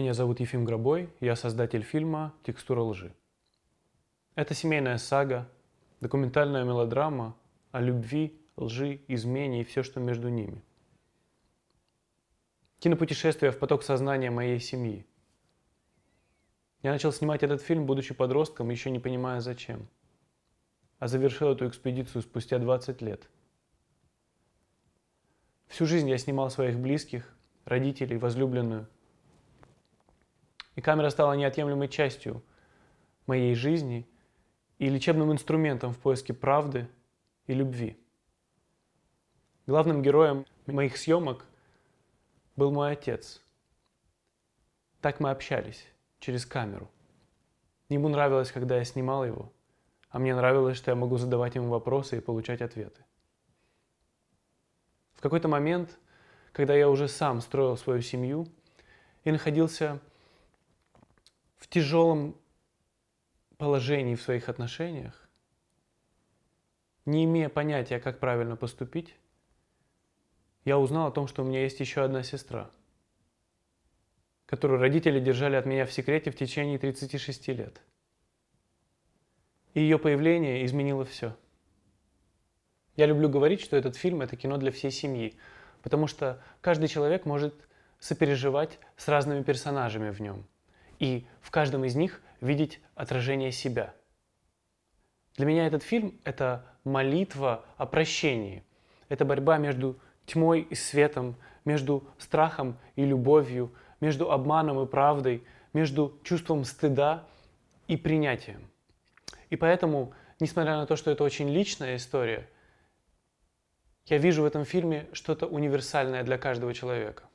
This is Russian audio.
Меня зовут Ефим Гробой, я создатель фильма «Текстура лжи». Это семейная сага, документальная мелодрама о любви, лжи, измене и все, что между ними. Кинопутешествие в поток сознания моей семьи. Я начал снимать этот фильм, будучи подростком, еще не понимая зачем. А завершил эту экспедицию спустя 20 лет. Всю жизнь я снимал своих близких, родителей, возлюбленную – и камера стала неотъемлемой частью моей жизни и лечебным инструментом в поиске правды и любви. Главным героем моих съемок был мой отец. Так мы общались через камеру. Ему нравилось, когда я снимал его, а мне нравилось, что я могу задавать ему вопросы и получать ответы. В какой-то момент, когда я уже сам строил свою семью и находился в тяжелом положении в своих отношениях, не имея понятия, как правильно поступить, я узнал о том, что у меня есть еще одна сестра, которую родители держали от меня в секрете в течение 36 лет. И ее появление изменило все. Я люблю говорить, что этот фильм – это кино для всей семьи, потому что каждый человек может сопереживать с разными персонажами в нем – и в каждом из них видеть отражение себя. Для меня этот фильм — это молитва о прощении. Это борьба между тьмой и светом, между страхом и любовью, между обманом и правдой, между чувством стыда и принятием. И поэтому, несмотря на то, что это очень личная история, я вижу в этом фильме что-то универсальное для каждого человека.